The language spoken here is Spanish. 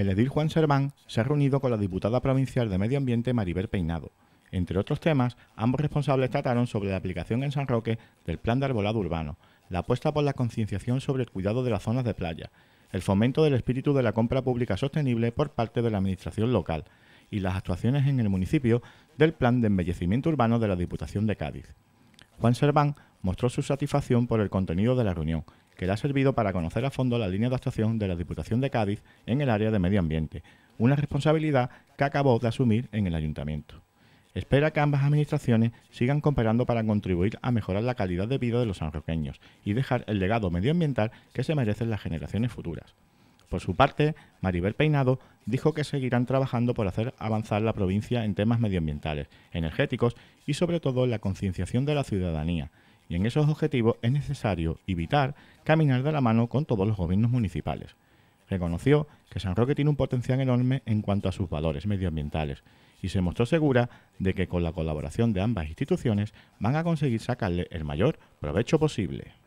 El edil Juan Serván se ha reunido con la diputada provincial de Medio Ambiente Maribel Peinado. Entre otros temas, ambos responsables trataron sobre la aplicación en San Roque del plan de arbolado urbano, la apuesta por la concienciación sobre el cuidado de las zonas de playa, el fomento del espíritu de la compra pública sostenible por parte de la Administración local y las actuaciones en el municipio del plan de embellecimiento urbano de la Diputación de Cádiz. Juan Serván mostró su satisfacción por el contenido de la reunión, que le ha servido para conocer a fondo la línea de actuación de la Diputación de Cádiz en el área de medio ambiente, una responsabilidad que acabó de asumir en el ayuntamiento. Espera que ambas administraciones sigan cooperando para contribuir a mejorar la calidad de vida de los sanroqueños y dejar el legado medioambiental que se merecen las generaciones futuras. Por su parte, Maribel Peinado dijo que seguirán trabajando por hacer avanzar la provincia en temas medioambientales, energéticos y sobre todo en la concienciación de la ciudadanía, y en esos objetivos es necesario evitar caminar de la mano con todos los gobiernos municipales. Reconoció que San Roque tiene un potencial enorme en cuanto a sus valores medioambientales y se mostró segura de que con la colaboración de ambas instituciones van a conseguir sacarle el mayor provecho posible.